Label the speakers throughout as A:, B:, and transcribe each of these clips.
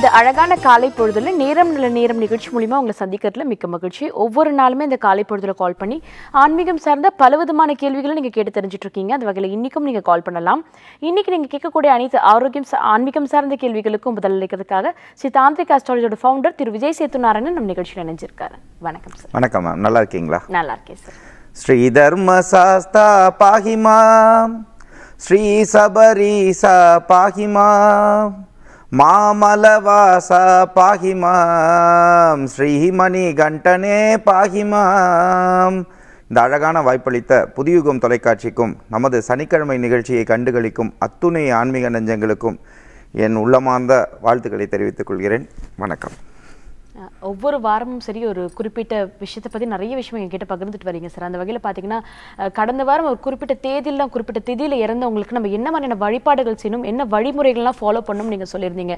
A: இந்த அழகான காலை பொழுதுல நேரம் நல்ல நேரம் நிகழ்ச்சி மூலிமா உங்களை சந்திக்கிறதுல மிக்க மகிழ்ச்சி ஒவ்வொரு நாளுமே இந்த காலை பொழுதுல கால் பண்ணி ஆன்மீகம் சார்ந்த பல விதமான கேள்விகளை நீங்கள் கேட்டு தெரிஞ்சுட்டு இருக்கீங்க அந்த வகையில் இன்றைக்கும் நீங்கள் கால் பண்ணலாம் இன்றைக்கி நீங்கள் கேட்கக்கூடிய அனைத்து ஆரோக்கியம் ஆன்மீகம் சார்ந்த கேள்விகளுக்கும் அளிக்கிறதுக்காக ஸ்ரீ தாந்திரிக் அஸ்ட்ராலஜியோட ஃபவுண்டர் திரு விஜய் சேத்து நாராயணன் நம்ம நிகழ்ச்சியில் இணைஞ்சிருக்காரு வணக்கம்
B: சார் வணக்கம் மேம் நல்லா இருக்கீங்களா
A: நல்லா இருக்கேன் சார்
B: ஸ்ரீ தர்ம சாஸ்தா பாகிமா ஸ்ரீ சா பாகிமா மாமலவாசா பாகிமாம் ஸ்ரீமணி கண்டனே பாகிமாம் இந்த அழகான வாய்ப்பளித்த புதியுகம் தொலைக்காட்சிக்கும் நமது சனிக்கிழமை நிகழ்ச்சியை கண்டுகளிக்கும் அத்துணை ஆன்மீக நெஞ்சங்களுக்கும் என் உள்ளமார்ந்த வாழ்த்துக்களை தெரிவித்துக் கொள்கிறேன் வணக்கம்
A: ஒவ்வொரு வாரமும் சரி ஒரு குறிப்பிட்ட விஷயத்தை பற்றி நிறைய விஷயம் எங்ககிட்ட பகிர்ந்துட்டு வரீங்க சார் அந்த வகையில் பார்த்தீங்கன்னா கடந்த வாரம் ஒரு குறிப்பிட்ட தேதியிலாம் குறிப்பிட்ட திதியில் இறந்தவங்களுக்கு நம்ம என்ன மாதிரியான வழிபாடுகள் செய்யணும் என்ன வழிமுறைகள்லாம் ஃபாலோ பண்ணணும்னு நீங்கள் சொல்லியிருந்தீங்க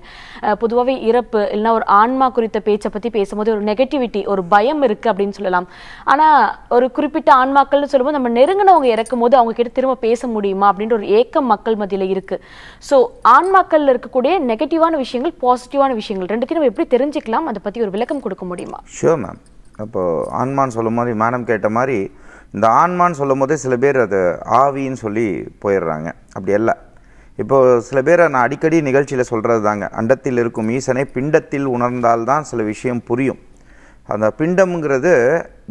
A: பொதுவாகவே இறப்பு இல்லைனா ஒரு ஆன்மா குறித்த பேச்சை பற்றி பேசும்போது ஒரு நெகட்டிவிட்டி ஒரு பயம் இருக்குது அப்படின்னு சொல்லலாம் ஆனால் ஒரு குறிப்பிட்ட ஆன்மாக்கள்னு சொல்லும்போது நம்ம நெருங்கினவங்க இறக்கும் போது அவங்க கிட்ட திரும்ப பேச முடியுமா அப்படின்ற ஒரு ஏக்கம் மக்கள் மத்தியில் இருக்குது ஸோ ஆன்மாக்களில் இருக்கக்கூடிய நெகட்டிவான விஷயங்கள் பாசிட்டிவான விஷயங்கள் ரெண்டுக்கும் நம்ம எப்படி தெரிஞ்சுக்கலாம் அதை பற்றி ஒரு விளக்கம் கொடுக்க முடியுமா
B: ஷியோர் மேம் அப்போது ஆன்மான்னு சொல்லும் மாதிரி மேடம் கேட்ட மாதிரி இந்த ஆன்மான்னு சொல்லும் போதே சில பேர் அது ஆவின்னு சொல்லி போயிடுறாங்க அப்படி இல்லை இப்போது சில பேர் நான் அடிக்கடி நிகழ்ச்சியில் சொல்கிறது தாங்க அண்டத்தில் இருக்கும் ஈசனை பிண்டத்தில் உணர்ந்தால்தான் சில விஷயம் புரியும் அந்த பிண்டம்ங்கிறது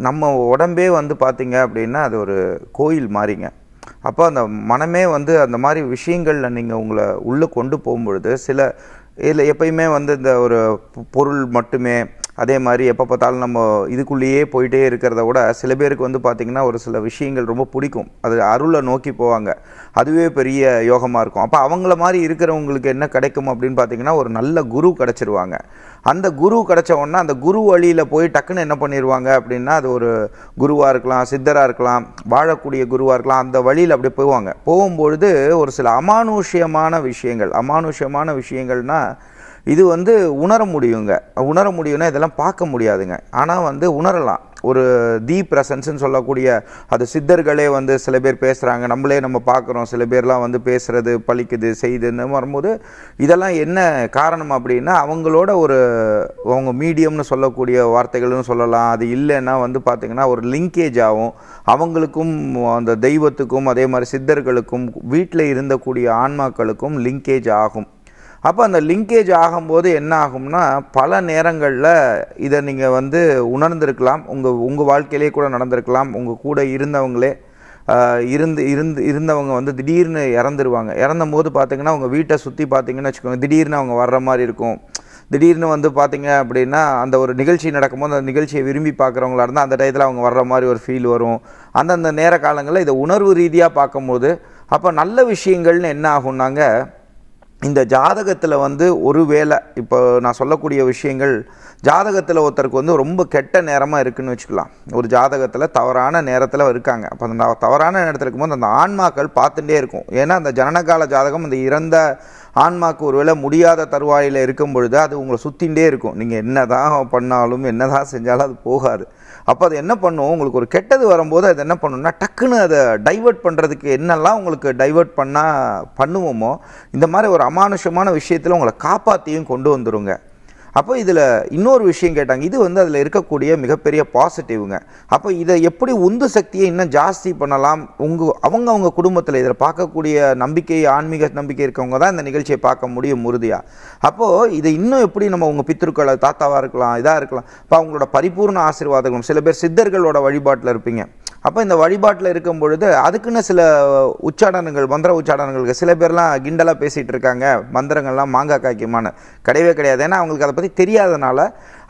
B: நம்ம உடம்பே வந்து பார்த்திங்க அப்படின்னா அது ஒரு கோயில் மாதிரிங்க அப்போ அந்த மனமே வந்து அந்த மாதிரி விஷயங்களில் நீங்கள் உங்களை உள்ளே கொண்டு போகும்பொழுது சில இதில் எப்பயுமே வந்து இந்த ஒரு பொருள் மட்டுமே அதே மாதிரி எப்போ பார்த்தாலும் நம்ம இதுக்குள்ளேயே போயிட்டே இருக்கிறத விட சில பேருக்கு வந்து பார்த்திங்கன்னா ஒரு சில விஷயங்கள் ரொம்ப பிடிக்கும் அது அருளை நோக்கி போவாங்க அதுவே பெரிய யோகமாக இருக்கும் அப்போ அவங்கள மாதிரி இருக்கிறவங்களுக்கு என்ன கிடைக்கும் அப்படின்னு பார்த்திங்கன்னா ஒரு நல்ல குரு கிடச்சிருவாங்க அந்த குரு கிடச்ச அந்த குரு வழியில் போய் டக்குன்னு என்ன பண்ணிடுவாங்க அப்படின்னா அது ஒரு குருவாக இருக்கலாம் சித்தராக இருக்கலாம் வாழக்கூடிய குருவாக இருக்கலாம் அந்த வழியில் அப்படி போவாங்க போகும்பொழுது ஒரு சில அமானுஷ்யமான விஷயங்கள் அமானுஷ்யமான விஷயங்கள்னால் இது வந்து உணர முடியுங்க உணர முடியும்னா இதெல்லாம் பார்க்க முடியாதுங்க ஆனால் வந்து உணரலாம் ஒரு தி பிரசன்ஸ்ன்னு சொல்லக்கூடிய அது சித்தர்களே வந்து சில பேர் பேசுகிறாங்க நம்மளே நம்ம பார்க்குறோம் சில பேர்லாம் வந்து பேசுகிறது பழிக்குது செய்யுதுன்னு வரும்போது இதெல்லாம் என்ன காரணம் அப்படின்னா அவங்களோட ஒரு அவங்க மீடியம்னு சொல்லக்கூடிய வார்த்தைகள்னு சொல்லலாம் அது இல்லைன்னா வந்து பார்த்திங்கன்னா ஒரு லிங்கேஜ் ஆகும் அவங்களுக்கும் அந்த தெய்வத்துக்கும் அதே மாதிரி சித்தர்களுக்கும் வீட்டில் இருந்தக்கூடிய ஆன்மாக்களுக்கும் லிங்கேஜ் ஆகும் அப்போ அந்த லிங்கேஜ் ஆகும்போது என்ன ஆகும்னா பல நேரங்களில் இதை நீங்கள் வந்து உணர்ந்திருக்கலாம் உங்கள் உங்கள் வாழ்க்கையிலே கூட நடந்திருக்கலாம் உங்கள் கூட இருந்தவங்களே இருந்து இருந்து இருந்தவங்க வந்து திடீர்னு இறந்துருவாங்க இறந்த போது பார்த்திங்கன்னா உங்கள் வீட்டை சுற்றி பார்த்திங்கன்னு வச்சுக்கோங்க திடீர்னு அவங்க வர்ற மாதிரி இருக்கும் திடீர்னு வந்து பார்த்திங்க அப்படின்னா அந்த ஒரு நிகழ்ச்சி நடக்கும்போது அந்த நிகழ்ச்சியை விரும்பி பார்க்குறவங்களா இருந்தால் அந்த டயத்தில் அவங்க வர்ற மாதிரி ஒரு ஃபீல் வரும் அந்தந்த நேர காலங்களில் இதை உணர்வு ரீதியாக பார்க்கும்போது அப்போ நல்ல விஷயங்கள்னு என்ன ஆகும்னாங்க இந்த ஜாதகத்தில் வந்து ஒரு வேலை இப்போ நான் சொல்லக்கூடிய விஷயங்கள் ஜாதகத்தில் ஒருத்தருக்கு வந்து ரொம்ப கெட்ட நேரமாக இருக்குதுன்னு வச்சுக்கலாம் ஒரு ஜாதகத்தில் தவறான நேரத்தில் இருக்காங்க அப்போ அந்த தவறான நேரத்தில் இருக்கும்போது அந்த ஆன்மாக்கள் பார்த்துட்டே இருக்கும் ஏன்னா அந்த ஜனனகால ஜாதகம் அந்த இறந்த ஆன்மாக்கு ஒருவேளை முடியாத தருவாயில் இருக்கும் பொழுது அது உங்களை சுற்றிகிட்டே இருக்கும் நீங்கள் என்ன தான் பண்ணாலும் என்ன தான் செஞ்சாலும் அது போகாது அப்போ அது என்ன பண்ணுவோம் உங்களுக்கு ஒரு கெட்டது வரும்போது அது என்ன பண்ணுவோம்னா டக்குன்னு அதை டைவெர்ட் பண்ணுறதுக்கு என்னெல்லாம் உங்களுக்கு டைவெர்ட் பண்ணால் பண்ணுவோமோ இந்த மாதிரி ஒரு அமானுஷமான விஷயத்தில் உங்களை காப்பாற்றியும் கொண்டு வந்துருங்க அப்போ இதில் இன்னொரு விஷயம் கேட்டாங்க இது வந்து அதில் இருக்கக்கூடிய மிகப்பெரிய பாசிட்டிவ்ங்க அப்போ இதை எப்படி உந்து சக்தியை இன்னும் ஜாஸ்தி பண்ணலாம் உங்கள் அவங்க அவங்க குடும்பத்தில் இதில் பார்க்கக்கூடிய நம்பிக்கை ஆன்மீக நம்பிக்கை இருக்கவங்க தான் இந்த நிகழ்ச்சியை பார்க்க முடியும் உறுதியாக அப்போது இதை இன்னும் எப்படி நம்ம உங்கள் பித்திருக்களை தாத்தாவாக இருக்கலாம் இதாக இருக்கலாம் இப்போ அவங்களோட பரிபூர்ண ஆசீர்வாதங்களும் சில பேர் சித்தர்களோட வழிபாட்டில் இருப்பீங்க அப்போ இந்த வழிபாட்டில் இருக்கும் பொழுது அதுக்குன்னு சில உச்சாடனங்கள் மந்திர உச்சாடனங்களுக்கு சில பேர்லாம் கிண்டலாக பேசிகிட்டு இருக்காங்க மந்திரங்கள்லாம் மாங்காய் காய்க்குமான கிடையவே கிடையாது ஏன்னா அவங்களுக்கு அதை பற்றி தெரியாதனால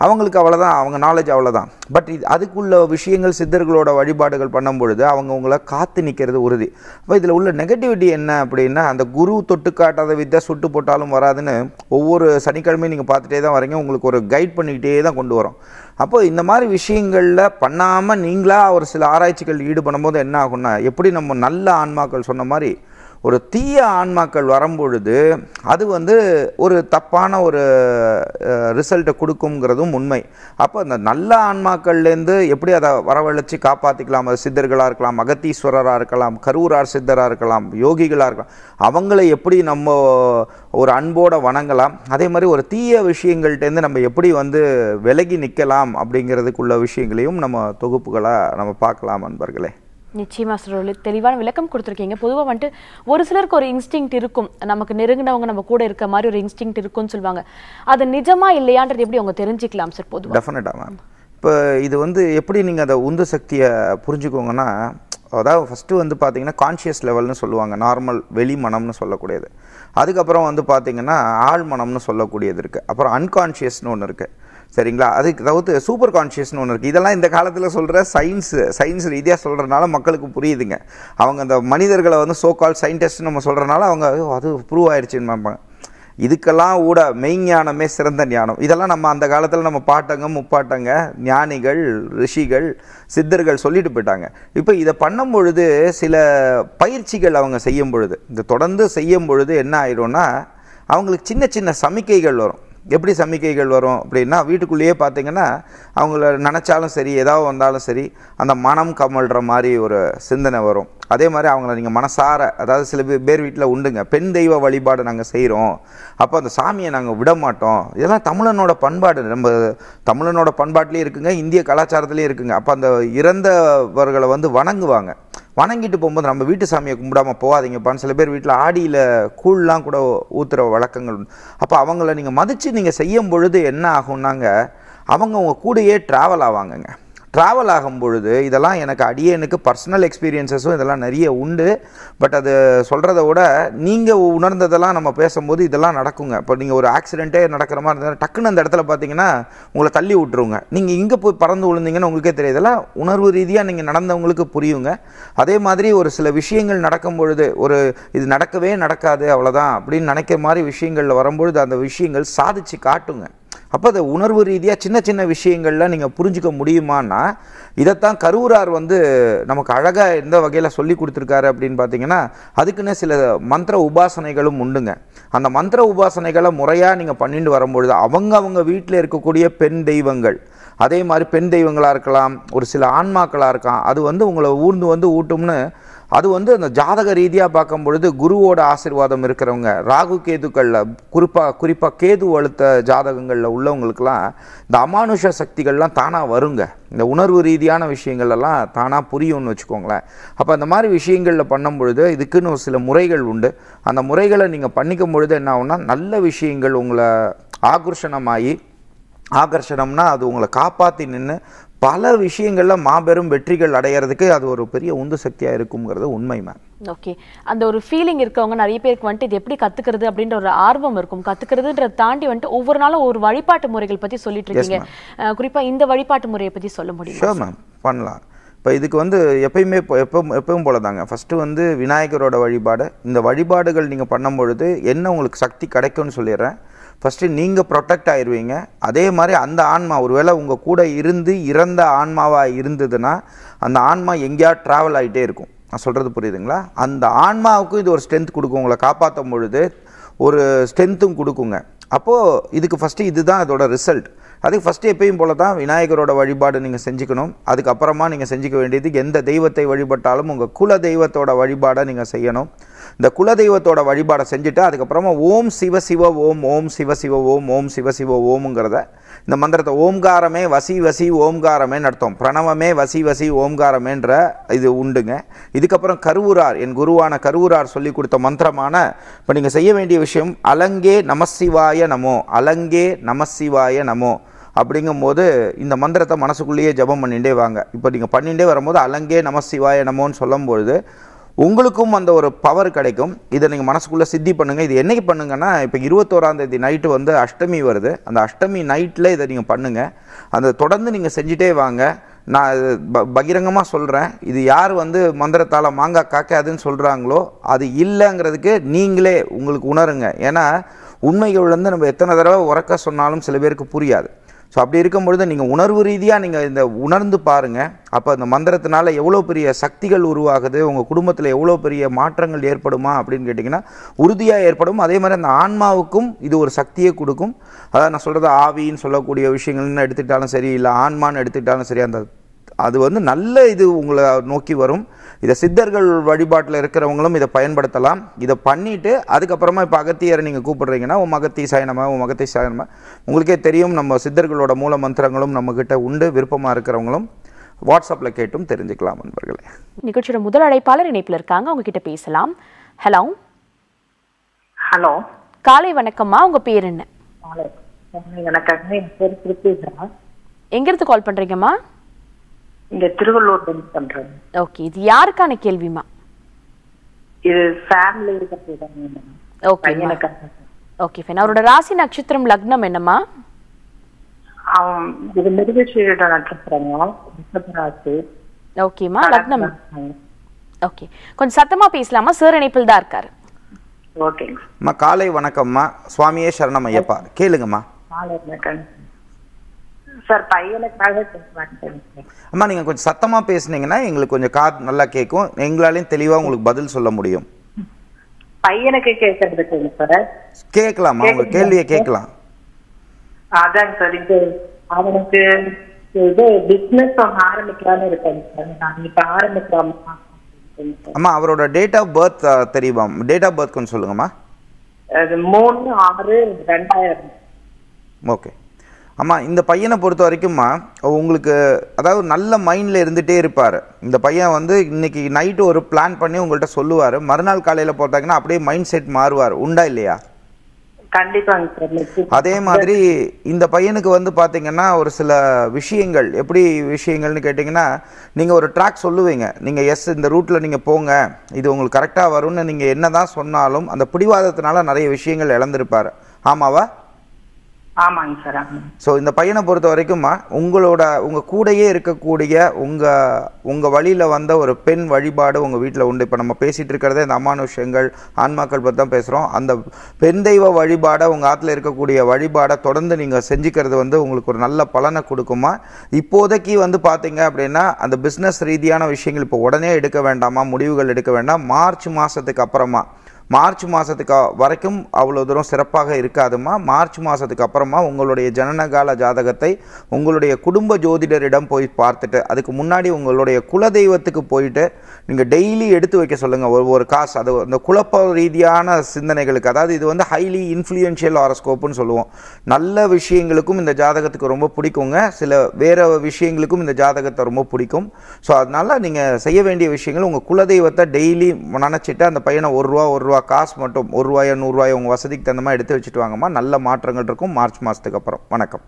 B: அவங்களுக்கு அவ்வளோதான் அவங்க நாலேஜ் அவ்வளோதான் பட் இது அதுக்குள்ள விஷயங்கள் சித்தர்களோட வழிபாடுகள் பண்ணும் பொழுது அவங்கவுங்கள காத்து நிற்கிறது உறுதி அப்போ இதில் உள்ள நெகட்டிவிட்டி என்ன அப்படின்னா அந்த குரு தொட்டு காட்டாத வித்தை சுட்டு போட்டாலும் வராதுன்னு ஒவ்வொரு சனிக்கிழமையும் நீங்கள் பார்த்துட்டே தான் வரீங்க உங்களுக்கு ஒரு கைட் பண்ணிக்கிட்டே தான் கொண்டு வரோம் அப்போது இந்த மாதிரி விஷயங்களில் பண்ணாமல் நீங்களாக ஒரு சில ஆராய்ச்சிகள் ஈடுபடும் போது என்ன ஆகும்னா எப்படி நம்ம நல்ல ஆன்மாக்கள் சொன்ன மாதிரி ஒரு தீய ஆன்மாக்கள் வரும்பொழுது அது வந்து ஒரு தப்பான ஒரு ரிசல்ட்டை கொடுக்குங்கிறதும் உண்மை அப்போ அந்த நல்ல ஆன்மாக்கள்லேருந்து எப்படி அதை வரவழைச்சி காப்பாற்றிக்கலாம் அது சித்தர்களாக இருக்கலாம் மகத்தீஸ்வரராக இருக்கலாம் கரூரார் சித்தராக இருக்கலாம் யோகிகளாக இருக்கலாம் அவங்கள எப்படி நம்ம ஒரு அன்போடு வணங்கலாம் அதே மாதிரி ஒரு தீய விஷயங்கள்ட்டேருந்து நம்ம எப்படி வந்து விலகி நிற்கலாம் அப்படிங்கிறதுக்குள்ள விஷயங்களையும் நம்ம தொகுப்புகளாக நம்ம பார்க்கலாம் அன்பர்களே
A: நிச்சயமா சுருள் தெளிவான விளக்கம் கொடுத்துருக்கீங்க பொதுவாக வந்துட்டு ஒரு சிலருக்கு ஒரு இன்ஸ்டிங் இருக்கும் நமக்கு நெருங்கினவங்க நம்ம கூட இருக்க மாதிரி ஒரு இன்ஸ்டிங் இருக்கும்னு சொல்லுவாங்க அது நிஜமா இல்லையான்றது எப்படி அவங்க தெரிஞ்சுக்கலாம் சார் பொதுவாக டெஃபினட்டாக
B: மேம் இப்போ இது வந்து எப்படி நீங்கள் அதை உந்து சக்தியை புரிஞ்சுக்கோங்கன்னா அதாவது ஃபஸ்ட்டு வந்து பார்த்தீங்கன்னா கான்ஷியஸ் லெவல்னு சொல்லுவாங்க நார்மல் வெளி மனம்னு சொல்லக்கூடியது அதுக்கப்புறம் வந்து பார்த்திங்கன்னா ஆள் மனம்னு சொல்லக்கூடியது இருக்குது அப்புறம் அன்கான்ஷியஸ்னு ஒன்று இருக்குது சரிங்களா அதுக்கு தவிர்த்து சூப்பர் கான்ஷியஸ்னு ஒன்று இருக்குது இதெல்லாம் இந்த காலத்தில் சொல்கிற சயின்ஸ் சயின்ஸ் ரீதியாக சொல்கிறனால மக்களுக்கு புரியுதுங்க அவங்க அந்த மனிதர்களை வந்து சோ கால் சயின்டிஸ்ட்னு நம்ம சொல்கிறனால அவங்க அது ப்ரூவ் ஆயிடுச்சுன்னு இதுக்கெல்லாம் ஊட மெய்ஞானமே சிறந்த ஞானம் இதெல்லாம் நம்ம அந்த காலத்தில் நம்ம பாட்டங்க முப்பாட்டங்க ஞானிகள் ரிஷிகள் சித்தர்கள் சொல்லிட்டு போயிட்டாங்க இப்போ இதை பண்ணும் பொழுது சில பயிற்சிகள் அவங்க செய்யும் பொழுது இந்த தொடர்ந்து செய்யும் பொழுது என்ன ஆயிரும்னா அவங்களுக்கு சின்ன சின்ன சமிக்கைகள் வரும் எப்படி சமிக்கைகள் வரும் அப்படின்னா வீட்டுக்குள்ளேயே பார்த்திங்கன்னா அவங்கள நினச்சாலும் சரி ஏதாவது வந்தாலும் சரி அந்த மனம் கமல்ற மாதிரி ஒரு சிந்தனை வரும் அதே மாதிரி அவங்கள நீங்கள் மனசார அதாவது சில பேர் வீட்டில் உண்டுங்க பெண் தெய்வ வழிபாடு நாங்கள் செய்கிறோம் அப்போ அந்த சாமியை நாங்கள் விட மாட்டோம் இதெல்லாம் தமிழனோட பண்பாடு நம்ம தமிழனோட பண்பாட்டிலையும் இருக்குங்க இந்திய கலாச்சாரத்துலேயும் இருக்குங்க அப்போ அந்த இறந்தவர்களை வந்து வணங்குவாங்க வணங்கிட்டு போகும்போது நம்ம வீட்டு சாமியை கும்பிடாமல் போகாதீங்கப்பான்னு சில பேர் வீட்டில் ஆடியில் கூழ்லாம் கூட ஊற்றுற வழக்கங்கள் உண்டு அப்போ அவங்கள நீங்கள் மதித்து நீங்கள் செய்யும் பொழுது என்ன ஆகும்னாங்க அவங்க உங்கள் கூடையே ட்ராவல் ஆவாங்கங்க ட்ராவல் ஆகும் பொழுது இதெல்லாம் எனக்கு அடியே எனக்கு பர்சனல் எக்ஸ்பீரியன்ஸஸும் இதெல்லாம் நிறைய உண்டு பட் அது சொல்கிறத விட நீங்கள் உணர்ந்ததெல்லாம் நம்ம பேசும்போது இதெல்லாம் நடக்குங்க இப்போ நீங்கள் ஒரு ஆக்சிடென்ட்டே நடக்கிற மாதிரி இருந்தால் டக்குன்னு அந்த இடத்துல பார்த்தீங்கன்னா உங்களை தள்ளி விட்டுருவங்க நீங்கள் இங்கே போய் பறந்து விழுந்தீங்கன்னு உங்களுக்கே தெரியுதெல்லாம் உணர்வு ரீதியாக நீங்கள் நடந்தவங்களுக்கு புரியுங்க அதே மாதிரி ஒரு சில விஷயங்கள் நடக்கும் பொழுது ஒரு இது நடக்கவே நடக்காது அவ்வளோதான் அப்படின்னு நினைக்கிற மாதிரி விஷயங்களில் வரும்பொழுது அந்த விஷயங்கள் சாதிச்சு காட்டுங்க அப்போ அதை உணர்வு ரீதியாக சின்ன சின்ன விஷயங்கள்லாம் நீங்கள் புரிஞ்சிக்க முடியுமான்னா இதைத்தான் கருவூரார் வந்து நமக்கு அழகாக எந்த வகையில் சொல்லி கொடுத்துருக்காரு அப்படின்னு பார்த்தீங்கன்னா அதுக்குன்னு சில மந்திர உபாசனைகளும் உண்டுங்க அந்த மந்திர உபாசனைகளை முறையாக நீங்கள் பண்ணிட்டு வரும்பொழுது அவங்க அவங்க வீட்டில் இருக்கக்கூடிய பெண் தெய்வங்கள் அதே மாதிரி பெண் தெய்வங்களாக இருக்கலாம் ஒரு சில ஆன்மாக்களாக இருக்கலாம் அது வந்து உங்களை ஊர்ந்து வந்து ஊட்டும்னு அது வந்து அந்த ஜாதக ரீதியாக பார்க்கும் பொழுது குருவோட ஆசிர்வாதம் இருக்கிறவங்க ராகு கேதுக்களில் குறிப்பாக குறிப்பாக கேது அழுத்த ஜாதகங்களில் உள்ளவங்களுக்கெல்லாம் இந்த அமானுஷ சக்திகள்லாம் தானாக வருங்க இந்த உணர்வு ரீதியான எல்லாம் தானாக புரியும்னு வச்சுக்கோங்களேன் அப்போ அந்த மாதிரி விஷயங்களில் பண்ணும் பொழுது இதுக்குன்னு சில முறைகள் உண்டு அந்த முறைகளை நீங்கள் பண்ணிக்கும் பொழுது என்ன ஆகுனா நல்ல விஷயங்கள் உங்களை ஆகர்ஷணமாகி ஆகர்ஷணம்னா அது உங்களை காப்பாற்றி நின்று பல விஷயங்களில் மாபெரும் வெற்றிகள் அடையிறதுக்கு அது ஒரு பெரிய உந்து சக்தியாக இருக்குங்கிறது உண்மை மேம்
A: ஓகே அந்த ஒரு ஃபீலிங் இருக்கவங்க நிறைய பேருக்கு வந்துட்டு இது எப்படி கத்துக்கிறது அப்படின்ற ஒரு ஆர்வம் இருக்கும் கத்துக்கிறதுன்றத தாண்டி வந்துட்டு ஒவ்வொரு நாளும் ஒரு வழிபாட்டு முறைகள் பற்றி சொல்லிட்டு இருக்கீங்க குறிப்பாக இந்த வழிபாட்டு முறையை பற்றி சொல்ல
B: முடியும் மேம் பண்ணலாம் இப்போ இதுக்கு வந்து எப்பயுமே எப்போ எப்பவும் போல தாங்க ஃபஸ்ட்டு வந்து விநாயகரோட வழிபாடு இந்த வழிபாடுகள் நீங்கள் பண்ணும் பொழுது என்ன உங்களுக்கு சக்தி கிடைக்கும்னு சொல்லிடுறேன் ஃபஸ்ட்டு நீங்கள் ப்ரொட்டெக்ட் ஆயிடுவீங்க அதே மாதிரி அந்த ஆன்மா ஒருவேளை உங்கள் கூட இருந்து இறந்த ஆன்மாவாக இருந்ததுன்னா அந்த ஆன்மா எங்கேயா ட்ராவல் ஆகிட்டே இருக்கும் நான் சொல்கிறது புரியுதுங்களா அந்த ஆன்மாவுக்கும் இது ஒரு ஸ்ட்ரென்த் கொடுக்கும் உங்களை காப்பாற்றும் பொழுது ஒரு ஸ்ட்ரென்த்தும் கொடுக்குங்க அப்போது இதுக்கு ஃபஸ்ட்டு இதுதான் அதோட ரிசல்ட் அதுக்கு ஃபஸ்ட்டு எப்பயும் போல தான் விநாயகரோட வழிபாடு நீங்கள் செஞ்சுக்கணும் அதுக்கப்புறமா நீங்கள் செஞ்சுக்க வேண்டியது எந்த தெய்வத்தை வழிபட்டாலும் உங்கள் குல தெய்வத்தோட வழிபாடை நீங்கள் செய்யணும் இந்த குல தெய்வத்தோட வழிபாடை செஞ்சுட்டு அதுக்கப்புறமா ஓம் சிவ சிவ ஓம் ஓம் சிவ சிவ ஓம் ஓம் சிவ சிவ ஓம்ங்கிறத இந்த மந்திரத்தை ஓம்காரமே வசி வசி ஓம்காரமேன்னு அர்த்தம் பிரணவமே வசி வசி ஓம்காரமேன்ற இது உண்டுங்க இதுக்கப்புறம் கருவூரார் என் குருவான கருவூரார் சொல்லி கொடுத்த மந்திரமான இப்போ நீங்கள் செய்ய வேண்டிய விஷயம் அலங்கே நமசிவாய நமோ அலங்கே நமசிவாய நமோ அப்படிங்கும்போது இந்த மந்திரத்தை மனசுக்குள்ளேயே ஜபம் பண்ணிகிட்டே வாங்க இப்போ நீங்கள் பண்ணிகிட்டே வரும்போது அலங்கே நமசிவாய நமோன்னு சொல்லும்பொழுது உங்களுக்கும் அந்த ஒரு பவர் கிடைக்கும் இதை நீங்கள் மனசுக்குள்ளே சித்தி பண்ணுங்கள் இது என்னைக்கு பண்ணுங்கன்னா இப்போ இருபத்தோராந்தேதி நைட்டு வந்து அஷ்டமி வருது அந்த அஷ்டமி நைட்டில் இதை நீங்கள் பண்ணுங்கள் அந்த தொடர்ந்து நீங்கள் செஞ்சுட்டே வாங்க நான் ப பகிரங்கமாக சொல்கிறேன் இது யார் வந்து மந்திரத்தால் மாங்காய் காக்காதுன்னு சொல்கிறாங்களோ அது இல்லைங்கிறதுக்கு நீங்களே உங்களுக்கு உணருங்க ஏன்னா உண்மைகள் வந்து நம்ம எத்தனை தடவை உறக்க சொன்னாலும் சில பேருக்கு புரியாது ஸோ அப்படி இருக்கும் பொழுது நீங்கள் உணர்வு ரீதியாக நீங்கள் இந்த உணர்ந்து பாருங்கள் அப்போ அந்த மந்திரத்தினால எவ்வளோ பெரிய சக்திகள் உருவாகுது உங்கள் குடும்பத்தில் எவ்வளோ பெரிய மாற்றங்கள் ஏற்படுமா அப்படின்னு கேட்டிங்கன்னா உறுதியாக ஏற்படும் அதே மாதிரி அந்த ஆன்மாவுக்கும் இது ஒரு சக்தியை கொடுக்கும் அதாவது நான் சொல்கிறது ஆவின்னு சொல்லக்கூடிய விஷயங்கள்னு எடுத்துக்கிட்டாலும் சரி இல்லை ஆன்மான்னு எடுத்துக்கிட்டாலும் சரி அந்த அது வந்து நல்ல இது உங்களை நோக்கி வரும் இதை சித்தர்கள் வழிபாட்டில் இருக்கிறவங்களும் இதை பயன்படுத்தலாம் இதை பண்ணிவிட்டு அதுக்கப்புறமா இப்போ அகத்தியரை நீங்கள் கூப்பிடுறீங்கன்னா உன் மகத்தி சாயனமா உன் மகத்தி சாயனமா உங்களுக்கே தெரியும் நம்ம சித்தர்களோட மூல மந்திரங்களும் நம்மக்கிட்ட உண்டு விருப்பமாக இருக்கிறவங்களும் வாட்ஸ்அப்பில் கேட்டும் தெரிஞ்சுக்கலாம் நண்பர்களே
A: நிகழ்ச்சியோட முதல் அழைப்பாளர் இணைப்பில் இருக்காங்க உங்ககிட்ட பேசலாம் ஹலோ ஹலோ காலை வணக்கம்மா உங்கள் பேர் என்ன வணக்கம் என் எங்கேருந்து கால் பண்ணுறீங்கம்மா திருவள்ளூர் பண்றேன் ஓகே இது யாருக்கான கேள்விமா
B: இது ஃபேமிலி ஓகே
A: ஓகே ஃபைன் அவரோட ராசி நட்சத்திரம் லக்னம் என்னம்மா
B: இது நட்சத்திரம்
A: ஓகேம்மா லக்னம் ஓகே கொஞ்சம் சத்தமா பேசலாமா சார் இணைப்பில் தான் இருக்காரு
B: ஓகேங்கம்மா காலை வணக்கம்மா சுவாமியே சரணம் ஐயப்பா கேளுங்கம்மா
A: சார் பையனுக்காக
B: அம்மா நீங்க கொஞ்சம் சத்தமா பேசுனீங்கன்னா எங்களுக்கு கொஞ்சம் கார் நல்லா கேட்கும் எங்களாலையும் தெளிவா உங்களுக்கு பதில் சொல்ல முடியும்
A: பையனுக்கு கேட்கறதுக்கு சார்
B: கேட்கலாமா உங்க கேள்வியை கேட்கலாம்
A: அதான் சார் இது அவனுக்கு இது பிசினஸ் ஆரம்பிக்கலாம்னு இருக்கேன் சார் நான் இப்போ ஆரம்பிக்கலாமா
B: அம்மா அவரோட டேட் ஆஃப் பர்த் தெரியுமா டேட் ஆஃப் பர்த் கொஞ்சம் சொல்லுங்கம்மா
A: அது மூணு ஆறு ரெண்டாயிரம்
B: ஓகே ஆமாம் இந்த பையனை பொறுத்த வரைக்கும்மா உங்களுக்கு அதாவது நல்ல மைண்டில் இருந்துகிட்டே இருப்பார் இந்த பையன் வந்து இன்றைக்கி நைட்டு ஒரு பிளான் பண்ணி உங்கள்கிட்ட சொல்லுவார் மறுநாள் காலையில் பார்த்தாங்கன்னா அப்படியே மைண்ட் செட் மாறுவார் உண்டா இல்லையா அதே மாதிரி இந்த பையனுக்கு வந்து பார்த்தீங்கன்னா ஒரு சில விஷயங்கள் எப்படி விஷயங்கள்னு கேட்டிங்கன்னா நீங்கள் ஒரு ட்ராக் சொல்லுவீங்க நீங்கள் எஸ் இந்த ரூட்டில் நீங்கள் போங்க இது உங்களுக்கு கரெக்டாக வரும்னு நீங்கள் என்ன தான் சொன்னாலும் அந்த பிடிவாதத்தினால நிறைய விஷயங்கள் இழந்திருப்பார் ஆமாவா ஆமாங்க சார் ஸோ இந்த பையனை பொறுத்த வரைக்கும்மா உங்களோட உங்கள் கூடையே இருக்கக்கூடிய உங்கள் உங்கள் வழியில் வந்த ஒரு பெண் வழிபாடு உங்கள் வீட்டில் உண்டு இப்போ நம்ம பேசிகிட்டு இருக்கிறதே இந்த அமானுஷ்யங்கள் ஆன்மாக்கள் பற்றி தான் பேசுகிறோம் அந்த பெண் தெய்வ வழிபாடை உங்கள் ஆற்றுல இருக்கக்கூடிய வழிபாடை தொடர்ந்து நீங்கள் செஞ்சுக்கிறது வந்து உங்களுக்கு ஒரு நல்ல பலனை கொடுக்குமா இப்போதைக்கு வந்து பார்த்தீங்க அப்படின்னா அந்த பிஸ்னஸ் ரீதியான விஷயங்கள் இப்போ உடனே எடுக்க வேண்டாமா முடிவுகள் எடுக்க வேண்டாம் மார்ச் மாதத்துக்கு அப்புறமா மார்ச் மாதத்துக்கு வரைக்கும் அவ்வளோ தூரம் சிறப்பாக இருக்காதுமா மார்ச் மாதத்துக்கு அப்புறமா உங்களுடைய ஜனனகால ஜாதகத்தை உங்களுடைய குடும்ப ஜோதிடரிடம் போய் பார்த்துட்டு அதுக்கு முன்னாடி உங்களுடைய குலதெய்வத்துக்கு போயிட்டு நீங்கள் டெய்லி எடுத்து வைக்க சொல்லுங்கள் ஒரு ஒரு காசு அது அந்த குழப்ப ரீதியான சிந்தனைகளுக்கு அதாவது இது வந்து ஹைலி இன்ஃப்ளூயன்ஷியல் ஆரஸ்கோப்புன்னு சொல்லுவோம் நல்ல விஷயங்களுக்கும் இந்த ஜாதகத்துக்கு ரொம்ப பிடிக்குங்க சில வேறு விஷயங்களுக்கும் இந்த ஜாதகத்தை ரொம்ப பிடிக்கும் ஸோ அதனால் நீங்கள் செய்ய வேண்டிய விஷயங்கள் உங்கள் குலதெய்வத்தை டெய்லி நினச்சிட்டு அந்த பையனை ஒரு ரூபா ஒரு ரூபா காசு மட்டும் ஒரு ரூபாயோ நூறுரூவாயோ உங்கள் வசதிக்கு தகுந்த மாதிரி எடுத்து வச்சுட்டு வாங்கம்மா நல்ல மாற்றங்கள் இருக்கும் மார்ச் மாதத்துக்கு அப்புறம் வணக்கம்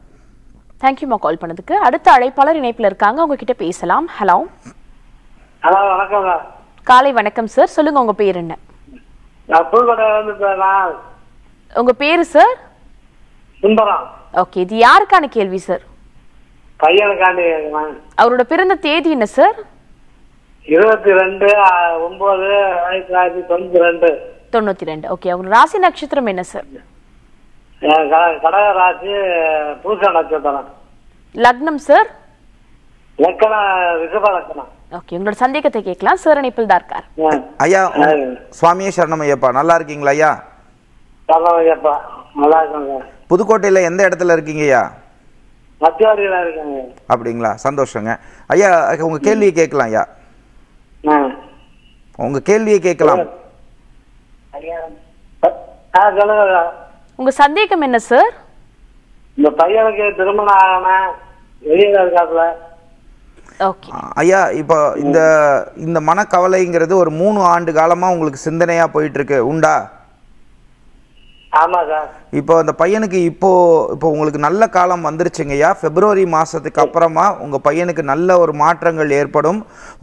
A: தேங்க்யூம்மா கால் பண்ணதுக்கு அடுத்த அழைப்பாளர் இணைப்பில் இருக்காங்க உங்ககிட்ட பேசலாம் ஹலோ
B: ஹலோ வணக்கம்
A: காலை வணக்கம் சார் சொல்லுங்க உங்க பேர் என்ன உங்க பேரு சார் சுந்தரம் ஓகே இது யாருக்கான கேள்வி சார் அவரோட பிறந்த தேதி என்ன சார்
B: இருபத்தி ரெண்டு ஒன்பது ஆயிரத்தி தொள்ளாயிரத்தி தொண்ணூத்தி ரெண்டு
A: தொண்ணூத்தி ரெண்டு ஓகே அவங்க ராசி நட்சத்திரம் என்ன சார்
B: கடக ராசி பூச நட்சத்திரம்
A: லக்னம் சார் ஓகே உங்களோட சந்தேகத்தை கேட்கலாம் சார் இணைப்பில் தான் இருக்கார்
B: ஐயா சுவாமியே சரணம் ஐயப்பா நல்லா இருக்கீங்களா ஐயா நல்லா புதுக்கோட்டையில எந்த இடத்துல இருக்கீங்க ஐயா அப்படிங்களா சந்தோஷங்க ஐயா உங்க கேள்வியை கேட்கலாம் ஐயா உங்க கேள்வியை கேட்கலாம்
A: உங்க சந்தேகம் என்ன சார்
B: இந்த பையனுக்கு திருமணம் ஆகாம வெளியில இருக்காப்ல ஐயா இப்போ இந்த இந்த மனக்கவலைங்கிறது ஒரு மூணு ஆண்டு காலமா உங்களுக்கு சிந்தனையா போயிட்டு இருக்கு உண்டா ஆமா சார் இப்போ அந்த பையனுக்கு இப்போது இப்போ உங்களுக்கு நல்ல காலம் வந்துருச்சுங்கய்யா பிப்ரவரி மாதத்துக்கு அப்புறமா உங்கள் பையனுக்கு நல்ல ஒரு மாற்றங்கள் ஏற்படும்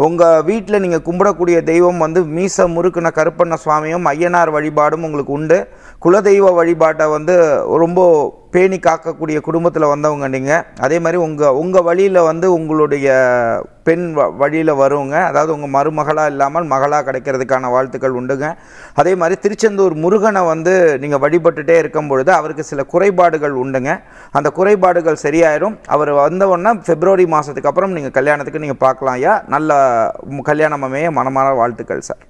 B: உங்கள் வீட்டில் நீங்கள் கும்பிடக்கூடிய தெய்வம் வந்து மீச முறுக்குன கருப்பண்ண சுவாமியும் ஐயனார் வழிபாடும் உங்களுக்கு உண்டு குலதெய்வ வழிபாட்டை வந்து ரொம்ப பேணி காக்கக்கூடிய குடும்பத்தில் வந்தவங்க நீங்கள் அதே மாதிரி உங்கள் உங்கள் வழியில் வந்து உங்களுடைய பெண் வ வழியில் வருவங்க அதாவது உங்கள் மருமகளாக இல்லாமல் மகளாக கிடைக்கிறதுக்கான வாழ்த்துக்கள் உண்டுங்க அதே மாதிரி திருச்செந்தூர் முருகனை வந்து நீங்கள் வழிபட்டுட்டே இருக்கும் பொழுது அவருக்கு சில குறைபாடுகள் உண்டுங்க அந்த குறைபாடுகள் சரியாயிடும் அவர் வந்தவுடனே பிப்ரவரி மாதத்துக்கு அப்புறம் நீங்கள் கல்யாணத்துக்கு நீங்கள் பார்க்கலாம் ஐயா நல்ல கல்யாணமே மனமான வாழ்த்துக்கள் சார்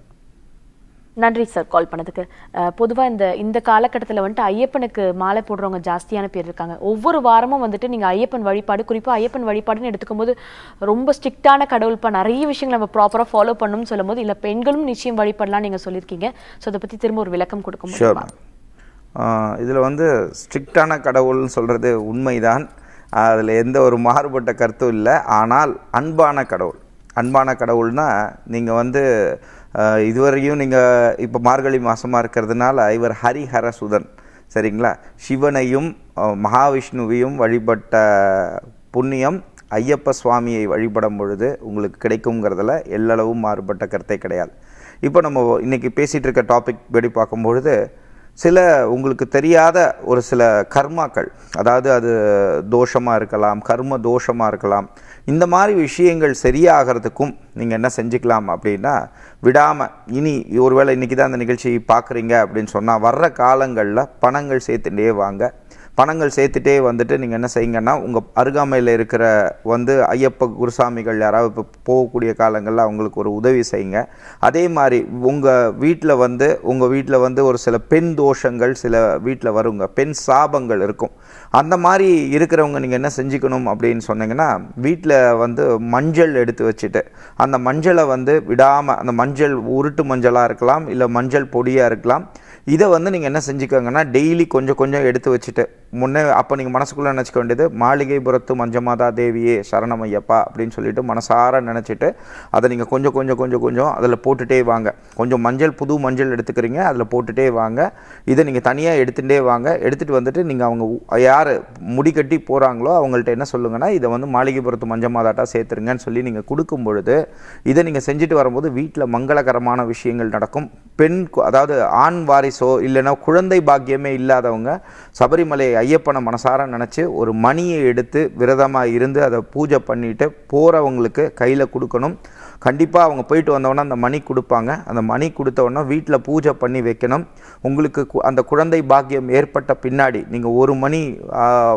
A: நன்றி சார் கால் பண்ணதுக்கு பொதுவாக இந்த இந்த காலகட்டத்தில் வந்துட்டு ஐயப்பனுக்கு மாலை போடுறவங்க ஜாஸ்தியான பேர் இருக்காங்க ஒவ்வொரு வாரமும் வந்துட்டு நீங்கள் ஐயப்பன் வழிபாடு குறிப்பாக ஐயப்பன் வழிபாடுன்னு எடுத்துக்கும்போது ரொம்ப ஸ்ட்ரிக்டான கடவுள்ப்பா நிறைய விஷயங்கள் நம்ம ப்ராப்பராக ஃபாலோ பண்ணணும்னு சொல்லும் போது இல்லை பெண்களும் நிச்சயம் வழிபடலாம்னு நீங்கள் சொல்லியிருக்கீங்க ஸோ அதை பற்றி திரும்ப ஒரு விளக்கம் கொடுக்க முடியுமா
B: இதில் வந்து ஸ்ட்ரிக்டான கடவுள்னு சொல்கிறது உண்மைதான் அதில் எந்த ஒரு மாறுபட்ட கருத்தும் இல்லை ஆனால் அன்பான கடவுள் அன்பான கடவுள்னால் நீங்கள் வந்து இதுவரையும் நீங்கள் இப்போ மார்கழி மாதமாக இருக்கிறதுனால இவர் சுதன் சரிங்களா சிவனையும் மகாவிஷ்ணுவையும் வழிபட்ட புண்ணியம் ஐயப்ப சுவாமியை வழிபடும் பொழுது உங்களுக்கு கிடைக்குங்கிறதுல எல்லளவும் மாறுபட்ட கருத்தை கிடையாது இப்போ நம்ம இன்றைக்கி பேசிகிட்டு இருக்க டாபிக் படி பார்க்கும்பொழுது சில உங்களுக்கு தெரியாத ஒரு சில கர்மாக்கள் அதாவது அது தோஷமாக இருக்கலாம் கர்ம தோஷமாக இருக்கலாம் இந்த மாதிரி விஷயங்கள் சரியாகிறதுக்கும் நீங்கள் என்ன செஞ்சுக்கலாம் அப்படின்னா விடாமல் இனி ஒருவேளை இன்றைக்கி தான் அந்த நிகழ்ச்சியை பார்க்குறீங்க அப்படின்னு சொன்னால் வர்ற காலங்களில் பணங்கள் சேர்த்துட்டே வாங்க பணங்கள் சேர்த்துட்டே வந்துட்டு நீங்கள் என்ன செய்யுங்கன்னா உங்கள் அருகாமையில் இருக்கிற வந்து ஐயப்ப குருசாமிகள் யாராவது இப்போ போகக்கூடிய காலங்களில் அவங்களுக்கு ஒரு உதவி செய்யுங்க அதே மாதிரி உங்கள் வீட்டில் வந்து உங்கள் வீட்டில் வந்து ஒரு சில பெண் தோஷங்கள் சில வீட்டில் வருங்க பெண் சாபங்கள் இருக்கும் அந்த மாதிரி இருக்கிறவங்க நீங்கள் என்ன செஞ்சுக்கணும் அப்படின்னு சொன்னீங்கன்னா வீட்டில் வந்து மஞ்சள் எடுத்து வச்சுட்டு அந்த மஞ்சளை வந்து விடாமல் அந்த மஞ்சள் உருட்டு மஞ்சளாக இருக்கலாம் இல்லை மஞ்சள் பொடியாக இருக்கலாம் இதை வந்து நீங்கள் என்ன செஞ்சுக்கோங்கன்னா டெய்லி கொஞ்சம் கொஞ்சம் எடுத்து வச்சுட்டு முன்னே அப்போ நீங்கள் மனசுக்குள்ளே நினச்சிக்க வேண்டியது மாளிகைபுரத்து மஞ்சமாதா தேவியே சரணம் ஐயப்பா அப்படின்னு சொல்லிட்டு மனசார நினச்சிட்டு அதை நீங்கள் கொஞ்சம் கொஞ்சம் கொஞ்சம் கொஞ்சம் அதில் போட்டுகிட்டே வாங்க கொஞ்சம் மஞ்சள் புது மஞ்சள் எடுத்துக்கிறீங்க அதில் போட்டுகிட்டே வாங்க இதை நீங்கள் தனியாக எடுத்துகிட்டே வாங்க எடுத்துகிட்டு வந்துட்டு நீங்கள் அவங்க யார் முடிக்கட்டி போகிறாங்களோ அவங்கள்ட்ட என்ன சொல்லுங்கன்னா இதை வந்து மாளிகைபுரத்து மஞ்சமாதாட்டாக சேர்த்துருங்கன்னு சொல்லி நீங்கள் கொடுக்கும் பொழுது இதை நீங்கள் செஞ்சுட்டு வரும்போது வீட்டில் மங்களகரமான விஷயங்கள் நடக்கும் பெண் அதாவது ஆண் வாரிசோ இல்லைன்னா குழந்தை பாக்கியமே இல்லாதவங்க சபரிமலை ஐயப்பனை மனசார நினச்சி ஒரு மணியை எடுத்து விரதமாக இருந்து அதை பூஜை பண்ணிவிட்டு போகிறவங்களுக்கு கையில் கொடுக்கணும் கண்டிப்பாக அவங்க போயிட்டு வந்தவொடனே அந்த மணி கொடுப்பாங்க அந்த மணி கொடுத்தவொடனே வீட்டில் பூஜை பண்ணி வைக்கணும் உங்களுக்கு அந்த குழந்தை பாக்கியம் ஏற்பட்ட பின்னாடி நீங்கள் ஒரு மணி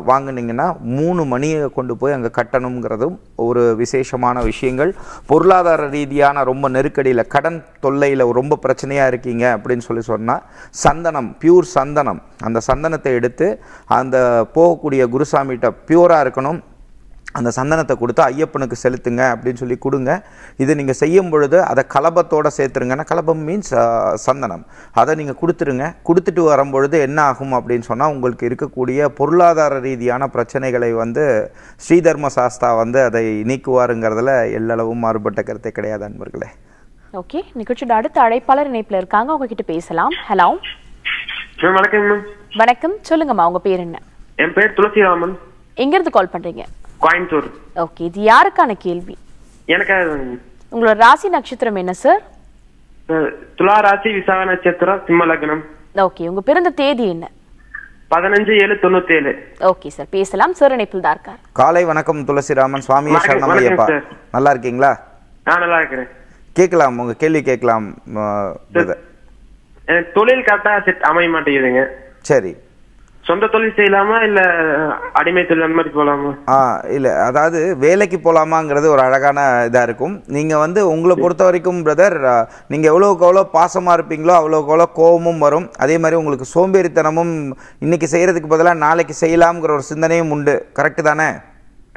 B: வாங்கினீங்கன்னா மூணு மணியை கொண்டு போய் அங்கே கட்டணுங்கிறதும் ஒரு விசேஷமான விஷயங்கள் பொருளாதார ரீதியான ரொம்ப நெருக்கடியில் கடன் தொல்லையில் ரொம்ப பிரச்சனையாக இருக்கீங்க அப்படின்னு சொல்லி சொன்னால் சந்தனம் பியூர் சந்தனம் அந்த சந்தனத்தை எடுத்து அந்த போகக்கூடிய குருசாமிகிட்ட பியூராக இருக்கணும் அந்த சந்தனத்தை கொடுத்து ஐயப்பனுக்கு செலுத்துங்க அப்படின்னு சொல்லி கொடுங்க இதை நீங்கள் செய்யும் பொழுது அதை கலபத்தோடு சேர்த்துருங்கன்னா கலபம் மீன்ஸ் சந்தனம் அதை நீங்கள் கொடுத்துருங்க கொடுத்துட்டு வரும்பொழுது என்ன ஆகும் அப்படின்னு சொன்னால் உங்களுக்கு இருக்கக்கூடிய பொருளாதார ரீதியான பிரச்சனைகளை வந்து ஸ்ரீதர்ம சாஸ்தா வந்து அதை நீக்குவாருங்கிறதுல எல்லளவும் மாறுபட்ட கருத்தை கிடையாது அன்பர்களே
A: ஓகே நிகழ்ச்சியோட அடுத்த அழைப்பாளர் இணைப்பில் இருக்காங்க உங்ககிட்ட பேசலாம் ஹலோ வணக்கம் வணக்கம் சொல்லுங்கம்மா உங்க பேர் என்ன
B: என் பேர் துளசிராமன்
A: எங்கிருந்து கால் பண்றீங்க கோயம்புத்தூர் ஓகே இது யாருக்கான கேள்வி எனக்கு உங்களோட ராசி நட்சத்திரம் என்ன சார்
B: துலா ராசி விசாக நட்சத்திரம் சிம்ம லக்னம்
A: ஓகே உங்க பிறந்த தேதி என்ன
B: பதினஞ்சு ஏழு தொண்ணூத்தி ஏழு
A: ஓகே சார் பேசலாம் சார் இணைப்பில் தான் இருக்கார்
B: காலை வணக்கம் துளசிராமன் சுவாமி சரணம் ஐயப்பா நல்லா இருக்கீங்களா நான் நல்லா இருக்கிறேன் கேட்கலாம் உங்க கேள்வி கேட்கலாம் தொழில் கரெக்டா அமைய மாட்டேங்குதுங்க சரி சொந்த தொழில் செய்யலாமா இல்ல அடிமை தொழில் அந்த மாதிரி போலாமா ஆ இல்ல அதாவது வேலைக்கு போலாமாங்கிறது ஒரு அழகான இதா இருக்கும் நீங்க வந்து உங்களை பொறுத்த வரைக்கும் பிரதர் நீங்க எவ்வளவுக்கு எவ்வளோ பாசமா இருப்பீங்களோ அவ்வளோக்கு எவ்வளோ கோபமும் வரும் அதே மாதிரி உங்களுக்கு சோம்பேறித்தனமும் இன்னைக்கு செய்யறதுக்கு பதிலாக நாளைக்கு செய்யலாம்ங்கிற ஒரு சிந்தனையும் உண்டு கரெக்டு தானே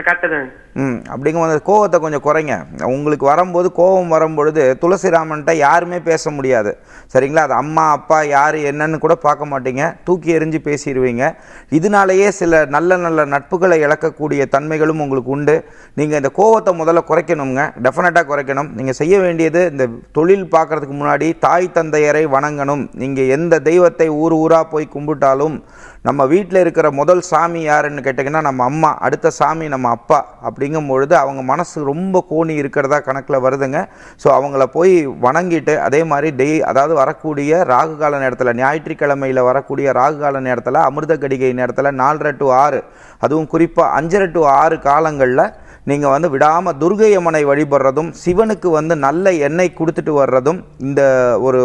B: அப்படிங்கும்போது கோவத்தை கொஞ்சம் குறைங்க உங்களுக்கு வரும்போது கோவம் வரும்பொழுது துளசிராமன்ட்ட யாருமே பேச முடியாது சரிங்களா அது அம்மா அப்பா யார் என்னன்னு கூட பார்க்க மாட்டீங்க தூக்கி எறிஞ்சு பேசிடுவீங்க இதனாலேயே சில நல்ல நல்ல நட்புகளை இழக்கக்கூடிய தன்மைகளும் உங்களுக்கு உண்டு நீங்கள் இந்த கோவத்தை முதல்ல குறைக்கணுங்க டெஃபினட்டாக குறைக்கணும் நீங்கள் செய்ய வேண்டியது இந்த தொழில் பார்க்குறதுக்கு முன்னாடி தாய் தந்தையரை வணங்கணும் நீங்கள் எந்த தெய்வத்தை ஊர் ஊராக போய் கும்பிட்டாலும் நம்ம வீட்டில் இருக்கிற முதல் சாமி யாருன்னு கேட்டிங்கன்னா நம்ம அம்மா அடுத்த சாமி நம்ம அப்பா அப்படிங்கும் பொழுது அவங்க மனசு ரொம்ப கோணி இருக்கிறதா கணக்கில் வருதுங்க ஸோ அவங்கள போய் வணங்கிட்டு அதே மாதிரி டெய் அதாவது வரக்கூடிய ராகு கால நேரத்தில் ஞாயிற்றுக்கிழமையில் வரக்கூடிய ராகு கால நேரத்தில் அமிர்த கடிகை நேரத்தில் நாலரை டு ஆறு அதுவும் குறிப்பாக அஞ்சரை டு ஆறு காலங்களில் நீங்கள் வந்து விடாமல் துர்கையம்மனை வழிபடுறதும் சிவனுக்கு வந்து நல்ல எண்ணெய் கொடுத்துட்டு வர்றதும் இந்த ஒரு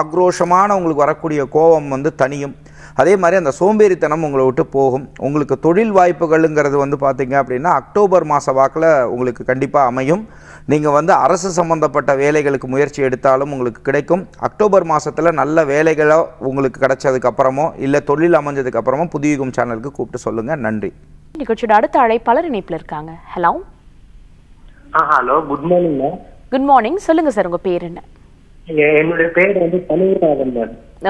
B: ஆக்ரோஷமான உங்களுக்கு வரக்கூடிய கோபம் வந்து தனியும் அதே மாதிரி அந்த சோம்பேறித்தனம் உங்களை விட்டு போகும் உங்களுக்கு தொழில் வாய்ப்புகளுங்கிறது வந்து பார்த்தீங்க அப்படின்னா அக்டோபர் மாத வாக்கில் உங்களுக்கு கண்டிப்பாக அமையும் நீங்கள் வந்து அரசு சம்மந்தப்பட்ட வேலைகளுக்கு முயற்சி எடுத்தாலும் உங்களுக்கு கிடைக்கும் அக்டோபர் மாதத்தில் நல்ல வேலைகளோ உங்களுக்கு கிடைச்சதுக்கப்புறமோ இல்லை தொழில் அமைஞ்சதுக்கப்புறமோ புதியுகம் சேனலுக்கு கூப்பிட்டு சொல்லுங்கள் நன்றி
A: நிகழ்ச்சியோட அடுத்த அழைப்பாளர் இணைப்பில் இருக்காங்க hello
B: hello good morning
A: good morning சொல்லுங்க சார் உங்க பேர் என்ன
B: என்னுடைய பேர் வந்து
A: தமிழ்நாதன்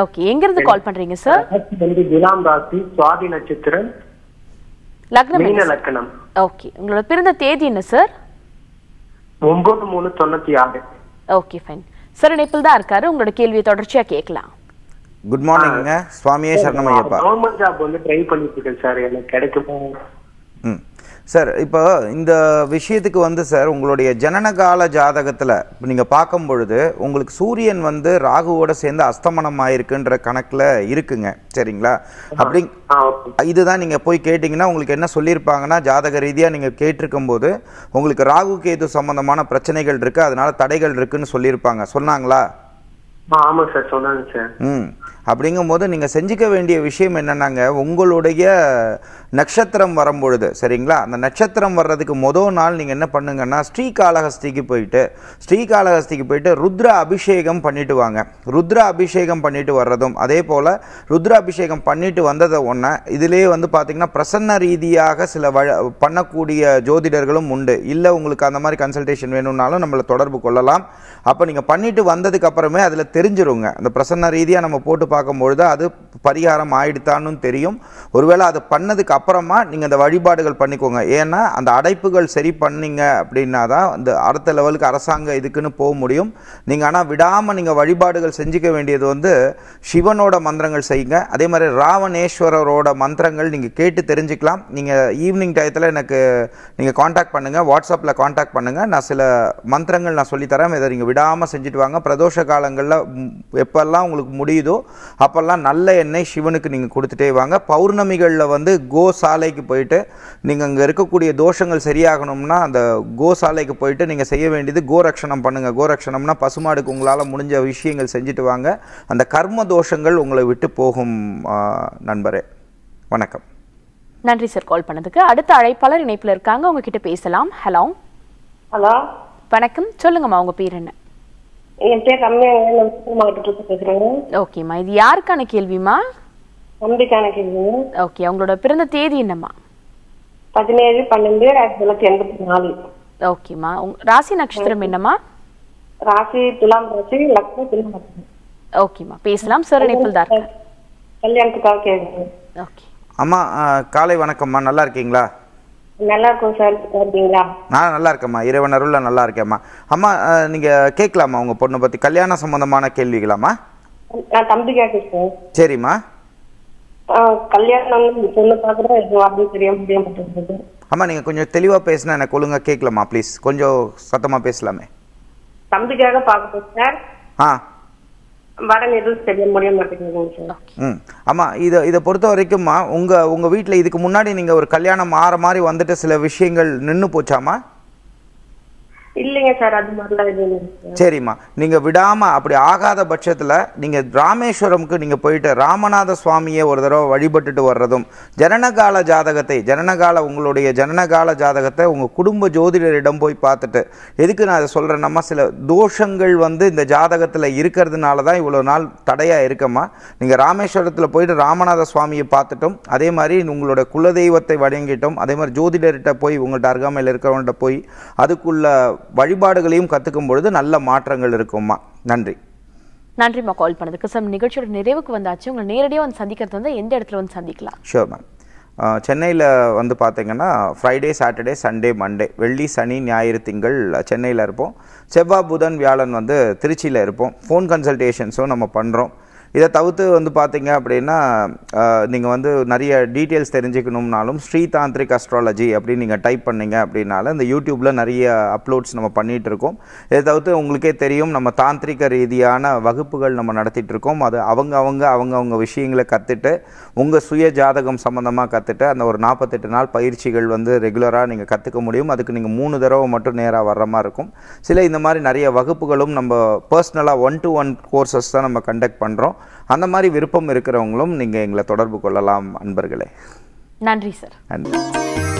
A: ஓகே எங்க இருந்து கால் பண்றீங்க சார் வந்து துலாம் ராசி சுவாதி நட்சத்திரம் லக்னம் மீன லக்னம் ஓகே உங்களோட பிறந்த தேதி என்ன சார்
B: ஒன்பது மூணு தொண்ணூத்தி ஆறு
A: ஓகே ஃபைன் சார் இணைப்பில் தான் இருக்காரு உங்களோட கேள்வியை தொடர்ச்சியா கேட்கலாம்
B: குட் மார்னிங் சுவாமியே சரணமையப்பா கவர்மெண்ட் ஜாப் வந்து ட்ரை பண்ணிட்டு இருக்கேன் சார்
A: எனக்கு கிடைக்குமா
B: சார் இப்போ இந்த விஷயத்துக்கு வந்து சார் உங்களுடைய ஜனனகால ஜாதகத்தில் இப்போ நீங்கள் பார்க்கும் பொழுது உங்களுக்கு சூரியன் வந்து ராகுவோட சேர்ந்து அஸ்தமனம் ஆயிருக்குன்ற கணக்கில் இருக்குங்க சரிங்களா அப்படி இதுதான் நீங்கள் போய் கேட்டிங்கன்னா உங்களுக்கு என்ன சொல்லியிருப்பாங்கன்னா ஜாதக ரீதியாக நீங்கள் கேட்டிருக்கும் போது உங்களுக்கு ராகு கேது சம்மந்தமான பிரச்சனைகள் இருக்குது அதனால தடைகள் இருக்குன்னு சொல்லியிருப்பாங்க சொன்னாங்களா ஆமாம் சார் சொன்னாங்க சார் ம் அப்படிங்கும்போது நீங்கள் செஞ்சிக்க வேண்டிய விஷயம் என்னென்னாங்க உங்களுடைய நட்சத்திரம் வரும்பொழுது சரிங்களா அந்த நட்சத்திரம் வர்றதுக்கு மொதல் நாள் நீங்கள் என்ன பண்ணுங்கன்னா ஸ்ரீகாளஹஸ்திக்கு போயிட்டு ஸ்ரீகாளஹஸ்திக்கு போயிட்டு ருத்ர அபிஷேகம் பண்ணிட்டு வாங்க ருத்ர அபிஷேகம் பண்ணிட்டு வர்றதும் அதே போல் ருத்ர அபிஷேகம் பண்ணிட்டு வந்ததை ஒன்று இதிலே வந்து பார்த்திங்கன்னா பிரசன்ன ரீதியாக சில வழ பண்ணக்கூடிய ஜோதிடர்களும் உண்டு இல்லை உங்களுக்கு அந்த மாதிரி கன்சல்டேஷன் வேணும்னாலும் நம்மளை தொடர்பு கொள்ளலாம் அப்போ நீங்கள் பண்ணிட்டு வந்ததுக்கப்புறமே அதில் தெரிஞ்சிருங்க அந்த பிரசன்ன ரீதியாக நம்ம போட்டு பொழுது அது பரிகாரம் ஆயிடுத்தான்னு தெரியும் ஒருவேளை அது பண்ணதுக்கு அப்புறமா நீங்கள் அந்த வழிபாடுகள் பண்ணிக்கோங்க ஏன்னா அந்த அடைப்புகள் சரி பண்ணீங்க அப்படின்னா தான் அந்த அடுத்த லெவலுக்கு அரசாங்கம் இதுக்குன்னு போக முடியும் நீங்கள் ஆனால் விடாமல் நீங்கள் வழிபாடுகள் செஞ்சுக்க வேண்டியது வந்து சிவனோட மந்திரங்கள் செய்யுங்க அதே மாதிரி ராவணேஸ்வரரோட மந்திரங்கள் நீங்கள் கேட்டு தெரிஞ்சுக்கலாம் நீங்கள் ஈவினிங் டயத்தில் எனக்கு நீங்கள் காண்டாக்ட் பண்ணுங்கள் வாட்ஸ்அப்பில் காண்டாக்ட் பண்ணுங்கள் நான் சில மந்திரங்கள் நான் சொல்லித்தரேன் இதை நீங்கள் விடாமல் செஞ்சுட்டு வாங்க பிரதோஷ காலங்களில் எப்பெல்லாம் உங்களுக்கு முடியுதோ அப்போல்லாம் நல்ல எண்ணெய் சிவனுக்கு நீங்கள் கொடுத்துட்டே வாங்க பௌர்ணமிகளில் வந்து கோசாலைக்கு போயிட்டு நீங்கள் அங்கே இருக்கக்கூடிய தோஷங்கள் சரியாகணும்னா அந்த கோசாலைக்கு போயிட்டு நீங்கள் செய்ய வேண்டியது கோரக்ஷணம் பண்ணுங்கள் கோரக்ஷணம்னா பசுமாடுக்கு உங்களால் முடிஞ்ச விஷயங்கள் செஞ்சுட்டு வாங்க அந்த கர்ம தோஷங்கள் உங்களை விட்டு போகும் நண்பரே வணக்கம்
A: நன்றி சார் கால் பண்ணதுக்கு அடுத்த அழைப்பாளர் இணைப்பில் இருக்காங்க உங்ககிட்ட பேசலாம் ஹலோ ஹலோ வணக்கம் சொல்லுங்கம்மா உங்க பேர் என்ன என் பேர் ரம்யா மாவட்டத்துக்கு ஓகேம்மா இது யாருக்கான கேள்விமா தம்பிக்கான கேள்விங்க ஓகே உங்களோட பிறந்த தேதி என்னம்மா பதினேழு பன்னெண்டு ஆயிரத்தி தொள்ளாயிரத்தி எண்பத்தி நாலு ஓகேம்மா ராசி நட்சத்திரம் என்னம்மா ராசி துலாம் ராசி லக்னம் துலாம் ஓகேம்மா பேசலாம் சார் இணைப்பில் தான் கல்யாணத்துக்காக கேள்வி ஓகே
B: அம்மா காலை வணக்கம்மா நல்லா இருக்கீங்களா
A: நல்லா இருக்கும் சார் இருக்கீங்களா
B: நான் நல்லா இருக்கேம்மா இறைவன் அருளில் நல்லா இருக்கேம்மா அம்மா நீங்க கேட்கலாமா உங்க பொண்ணை பத்தி கல்யாணம் சம்மந்தமான கேள்விகளாமா
A: நான் தம்பி கேட்குறேன் சரிம்மா கல்யாணம் பொண்ணு பார்க்குறேன் வார்த்தை தெரிய முடிய மாட்டேங்குது
B: ஆமாம் கொஞ்சம் தெளிவா பேசினா எனக்கு ஒழுங்கா கேட்கலாமா ப்ளீஸ் கொஞ்சம் சத்தமா பேசலாமே
A: தம்பிக்காக பார்க்குறேன் சார் ஆ வரன் எதுவும் தெரிய முடிய
B: இதை பொறுத்த வரைக்கும்மா உங்கள் உங்கள் வீட்டில் இதுக்கு முன்னாடி நீங்க ஒரு கல்யாணம் மாற மாதிரி வந்துட்டு சில விஷயங்கள் நின்னு போச்சாமா
A: இல்லைங்க சார் அது மாதிரிலாம்
B: சரிம்மா நீங்கள் விடாமல் அப்படி ஆகாத பட்சத்தில் நீங்கள் ராமேஸ்வரமுக்கு நீங்கள் போயிட்டு ராமநாத சுவாமியை ஒரு தடவை வழிபட்டுட்டு வர்றதும் ஜனனகால ஜாதகத்தை ஜனனகால உங்களுடைய ஜனனகால ஜாதகத்தை உங்கள் குடும்ப ஜோதிடரிடம் போய் பார்த்துட்டு எதுக்கு நான் அதை சொல்கிறேன்னா சில தோஷங்கள் வந்து இந்த ஜாதகத்தில் இருக்கிறதுனால தான் இவ்வளோ நாள் தடையாக இருக்கம்மா நீங்கள் ராமேஸ்வரத்தில் போயிட்டு ராமநாத சுவாமியை பார்த்துட்டும் அதே மாதிரி உங்களோட குலதெய்வத்தை வழங்கிட்டோம் அதே மாதிரி ஜோதிடர்கிட்ட போய் உங்கள்கிட்ட அருகாமையில் இருக்கிறவன்கிட்ட போய் அதுக்குள்ள வழிபாடுகளையும் கற்றுக்கும் பொழுது நல்ல மாற்றங்கள் இருக்கும்மா நன்றி
A: நன்றிம்மா கால் பண்ணதுக்கு சார் நிகழ்ச்சியோட நிறைவுக்கு வந்தாச்சு உங்களை நேரடியாக வந்து சந்திக்கிறது வந்து எந்த இடத்துல வந்து சந்திக்கலாம்
B: ஷோர் மேம் சென்னையில் வந்து பார்த்திங்கன்னா ஃப்ரைடே சாட்டர்டே சண்டே மண்டே வெள்ளி சனி ஞாயிறு திங்கள் சென்னையில் இருப்போம் செவ்வாய் புதன் வியாழன் வந்து திருச்சியில் இருப்போம் ஃபோன் கன்சல்டேஷன்ஸும் நம்ம பண்ணுறோம் இதை தவிர்த்து வந்து பார்த்தீங்க அப்படின்னா நீங்கள் வந்து நிறைய டீட்டெயில்ஸ் தெரிஞ்சுக்கணும்னாலும் ஸ்ரீதாந்திரிக் அஸ்ட்ராலஜி அப்படின்னு நீங்கள் டைப் பண்ணிங்க அப்படின்னால இந்த யூடியூப்பில் நிறைய அப்லோட்ஸ் நம்ம பண்ணிகிட்டு இருக்கோம் இதை தவிர்த்து உங்களுக்கே தெரியும் நம்ம தாந்திரிக ரீதியான வகுப்புகள் நம்ம நடத்திட்டு இருக்கோம் அது அவங்க அவங்க அவங்க அவங்க விஷயங்களை கற்றுட்டு உங்கள் சுய ஜாதகம் சம்மந்தமாக கற்றுட்டு அந்த ஒரு நாற்பத்தெட்டு நாள் பயிற்சிகள் வந்து ரெகுலராக நீங்கள் கற்றுக்க முடியும் அதுக்கு நீங்கள் மூணு தடவை மட்டும் நேராக வர்ற மாதிரி இருக்கும் சில இந்த மாதிரி நிறைய வகுப்புகளும் நம்ம பர்சனலாக ஒன் டு ஒன் கோர்சஸ் தான் நம்ம கண்டக்ட் பண்ணுறோம் அந்த மாதிரி விருப்பம் இருக்கிறவங்களும் நீங்கள் எங்களை தொடர்பு கொள்ளலாம் அன்பர்களே நன்றி சார் நன்றி